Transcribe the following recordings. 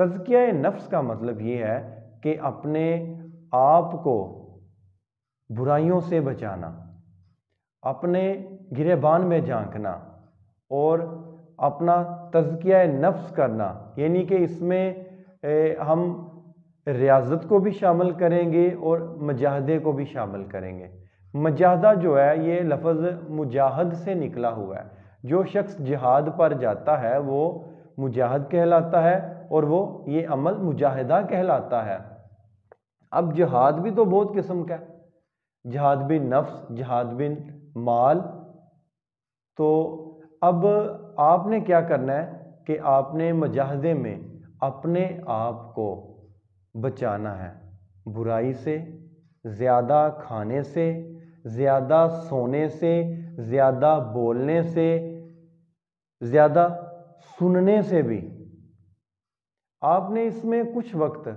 तजकिया नफ्स का मतलब ये है कि अपने आप को बुराइयों से बचाना अपने गिरेबान में झांकना और अपना तजकिया नफ्स करना यानी कि इसमें हम रियाजत को भी शामिल करेंगे और मजाहदे को भी शामिल करेंगे मजाहदा जो है ये लफ्ज़ मुजाहद से निकला हुआ है जो शख्स जिहाद पर जाता है वो मुजाहद कहलाता है और वो ये अमल मुजाहिदा कहलाता है अब जहाद भी तो बहुत किस्म का है जहाद बिन नफ्स जहाद बिन माल तो अब आपने क्या करना है कि आपने मजाहदे में अपने आप को बचाना है बुराई से ज़्यादा खाने से ज़्यादा सोने से ज़्यादा बोलने से ज़्यादा सुनने से भी आपने इसमें कुछ वक्त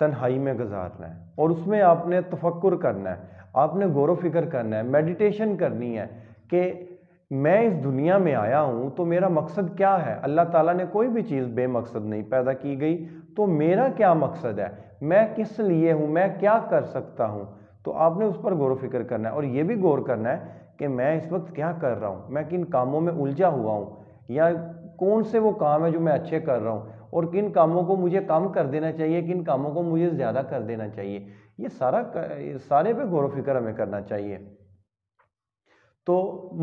तन्हाई में गुजारना है और उसमें आपने तफक्र करना है आपने गौर फिक्र करना है मेडिटेशन करनी है कि मैं इस दुनिया में आया हूँ तो मेरा मकसद क्या है अल्लाह ताला ने कोई भी चीज़ बेमकसद नहीं पैदा की गई तो मेरा क्या मकसद है मैं किस लिए हूँ मैं क्या कर सकता हूँ तो आपने उस पर गौर फिक्र करना है और ये भी गौर करना है कि मैं इस वक्त क्या कर रहा हूँ मैं किन कामों में उलझा हुआ हूँ या कौन से वो काम है जो मैं अच्छे कर रहा हूँ और किन कामों को मुझे कम कर देना चाहिए किन कामों को मुझे ज़्यादा कर देना चाहिए ये सारा सारे पे गौर फिक्र हमें करना चाहिए तो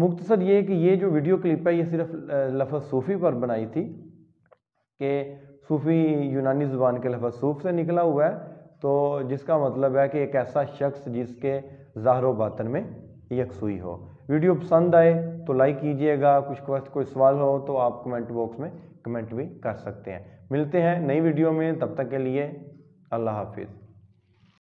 मुख्तसर ये कि ये जो वीडियो क्लिप है ये सिर्फ लफ्ज़ सूफ़ी पर बनाई थी कि सूफ़ी यूनानी ज़ुबान के लफ्ज़ सूफ से निकला हुआ है तो जिसका मतलब है कि एक ऐसा शख्स जिसके ज़ाहर वातन में यकसुई e हो वीडियो पसंद आए तो लाइक कीजिएगा कुछ कोई सवाल हो तो आप कमेंट बॉक्स में कमेंट भी कर सकते हैं मिलते हैं नई वीडियो में तब तक के लिए अल्लाह हाफिज़